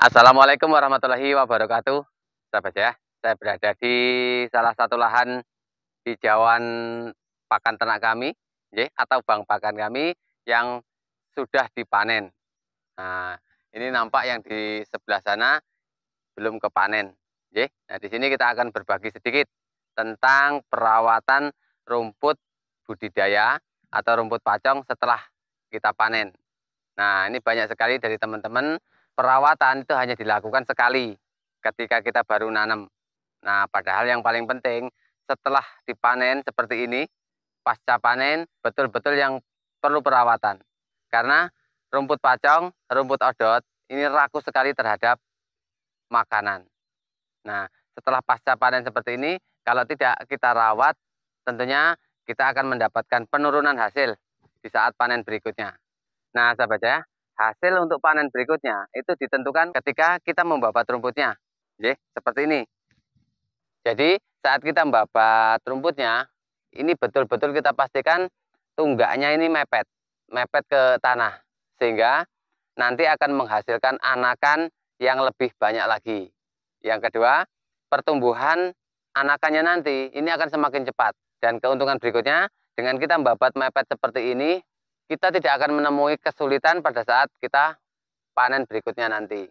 Assalamualaikum warahmatullahi wabarakatuh. Sahabat ya, saya berada di salah satu lahan di jawan pakan ternak kami, ya, atau bang pakan kami yang sudah dipanen. Nah, ini nampak yang di sebelah sana belum kepanen. Ya. Nah, di sini kita akan berbagi sedikit tentang perawatan rumput budidaya atau rumput pacong setelah kita panen. Nah, ini banyak sekali dari teman-teman perawatan itu hanya dilakukan sekali ketika kita baru nanam. Nah, padahal yang paling penting setelah dipanen seperti ini, pasca panen betul-betul yang perlu perawatan. Karena rumput pacong, rumput odot ini rakus sekali terhadap makanan. Nah, setelah pasca panen seperti ini, kalau tidak kita rawat, tentunya kita akan mendapatkan penurunan hasil di saat panen berikutnya. Nah, sahabat ya, Hasil untuk panen berikutnya itu ditentukan ketika kita membabat rumputnya. Jadi, seperti ini. Jadi saat kita membabat rumputnya, ini betul-betul kita pastikan tunggaknya ini mepet. Mepet ke tanah. Sehingga nanti akan menghasilkan anakan yang lebih banyak lagi. Yang kedua, pertumbuhan anakannya nanti ini akan semakin cepat. Dan keuntungan berikutnya, dengan kita membabat mepet seperti ini, kita tidak akan menemui kesulitan pada saat kita panen berikutnya nanti.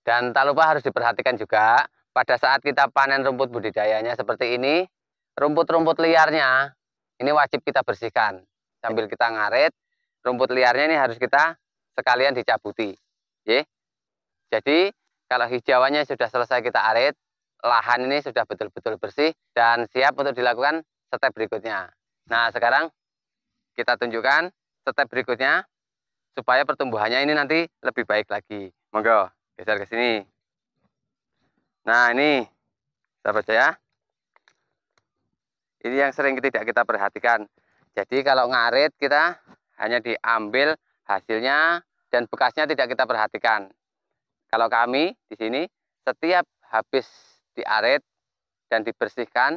Dan tak lupa harus diperhatikan juga, pada saat kita panen rumput budidayanya seperti ini, rumput-rumput liarnya ini wajib kita bersihkan. Sambil kita ngarit, rumput liarnya ini harus kita sekalian dicabuti. Ye. Jadi, kalau hijauannya sudah selesai kita arit, lahan ini sudah betul-betul bersih dan siap untuk dilakukan step berikutnya. Nah, sekarang kita tunjukkan step berikutnya supaya pertumbuhannya ini nanti lebih baik lagi. Monggo, geser ke sini. Nah, ini kita baca ya. Ini yang sering tidak kita perhatikan. Jadi kalau ngarit kita hanya diambil hasilnya dan bekasnya tidak kita perhatikan. Kalau kami di sini setiap habis diarit dan dibersihkan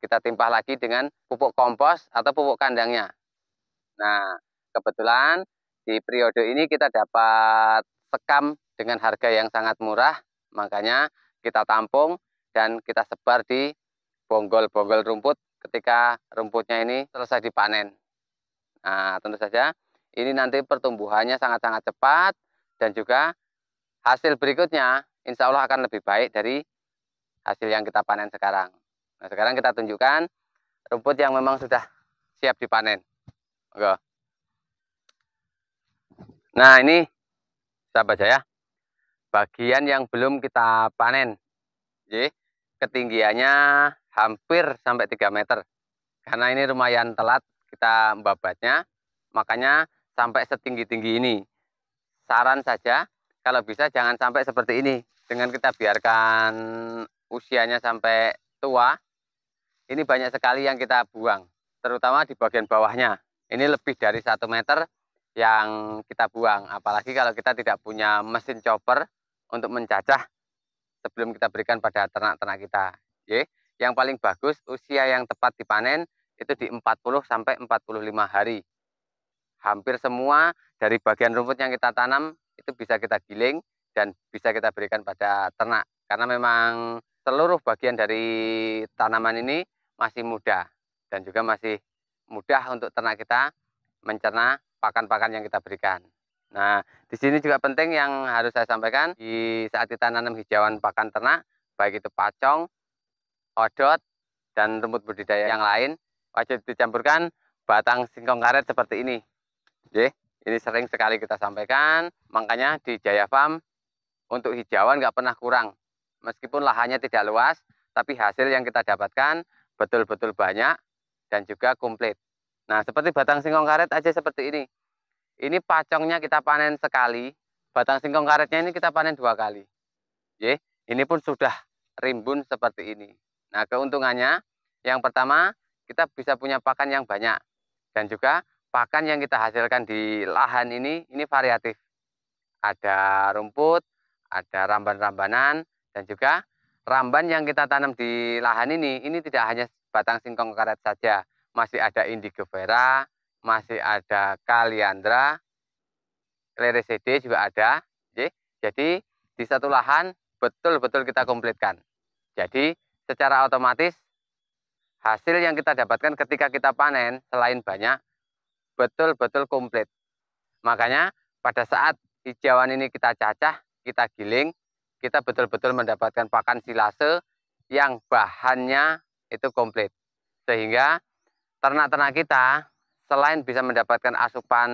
kita timpah lagi dengan pupuk kompos atau pupuk kandangnya. Nah, kebetulan di periode ini kita dapat sekam dengan harga yang sangat murah, makanya kita tampung dan kita sebar di bonggol-bonggol rumput ketika rumputnya ini selesai dipanen. Nah, tentu saja ini nanti pertumbuhannya sangat-sangat cepat dan juga hasil berikutnya insya Allah akan lebih baik dari hasil yang kita panen sekarang. Nah, sekarang kita tunjukkan rumput yang memang sudah siap dipanen. Oke. Nah, ini sahabat saya Bagian yang belum kita panen. Jadi, ketinggiannya hampir sampai 3 meter. Karena ini lumayan telat kita membabatnya, makanya sampai setinggi-tinggi ini. Saran saja, kalau bisa jangan sampai seperti ini. Dengan kita biarkan usianya sampai tua, ini banyak sekali yang kita buang, terutama di bagian bawahnya ini lebih dari satu meter yang kita buang. Apalagi kalau kita tidak punya mesin chopper untuk mencacah sebelum kita berikan pada ternak-ternak kita. Ye. Yang paling bagus usia yang tepat dipanen itu di 40 sampai 45 hari. Hampir semua dari bagian rumput yang kita tanam itu bisa kita giling dan bisa kita berikan pada ternak. Karena memang seluruh bagian dari tanaman ini masih muda dan juga masih mudah untuk ternak kita mencerna pakan-pakan yang kita berikan. Nah, di sini juga penting yang harus saya sampaikan di saat kita nanam hijauan pakan ternak, baik itu pacong, odot, dan rumput budidaya yang lain, wajib dicampurkan batang singkong karet seperti ini. Oke, ini sering sekali kita sampaikan, makanya di Jaya Farm untuk hijauan nggak pernah kurang. Meskipun lahannya tidak luas, tapi hasil yang kita dapatkan betul-betul banyak dan juga komplit. Nah, seperti batang singkong karet aja seperti ini. Ini pacongnya kita panen sekali, batang singkong karetnya ini kita panen dua kali. Ye, ini pun sudah rimbun seperti ini. Nah, keuntungannya yang pertama, kita bisa punya pakan yang banyak dan juga pakan yang kita hasilkan di lahan ini ini variatif. Ada rumput, ada ramban-rambanan dan juga ramban yang kita tanam di lahan ini ini tidak hanya batang singkong karet saja, masih ada indigofera, masih ada kaliandra, leresede juga ada. Jadi di satu lahan betul-betul kita komplitkan. Jadi secara otomatis hasil yang kita dapatkan ketika kita panen selain banyak betul-betul komplit. Makanya pada saat hijauan ini kita cacah, kita giling, kita betul-betul mendapatkan pakan silase yang bahannya itu komplit. Sehingga ternak-ternak kita selain bisa mendapatkan asupan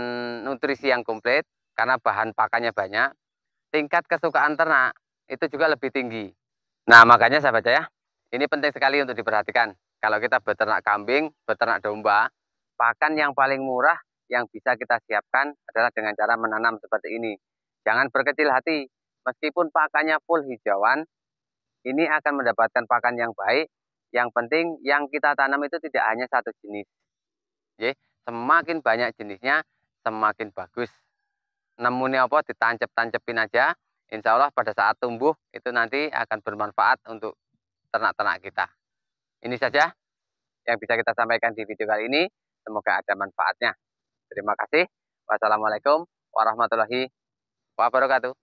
nutrisi yang komplit karena bahan pakannya banyak, tingkat kesukaan ternak itu juga lebih tinggi. Nah, makanya saya baca ya, ini penting sekali untuk diperhatikan. Kalau kita beternak kambing, beternak domba, pakan yang paling murah yang bisa kita siapkan adalah dengan cara menanam seperti ini. Jangan berkecil hati, meskipun pakannya full hijauan, ini akan mendapatkan pakan yang baik yang penting yang kita tanam itu tidak hanya satu jenis. semakin banyak jenisnya semakin bagus. Nemune apa ditancep-tancepin aja. Insya Allah pada saat tumbuh itu nanti akan bermanfaat untuk ternak-ternak kita. Ini saja yang bisa kita sampaikan di video kali ini. Semoga ada manfaatnya. Terima kasih. Wassalamualaikum warahmatullahi wabarakatuh.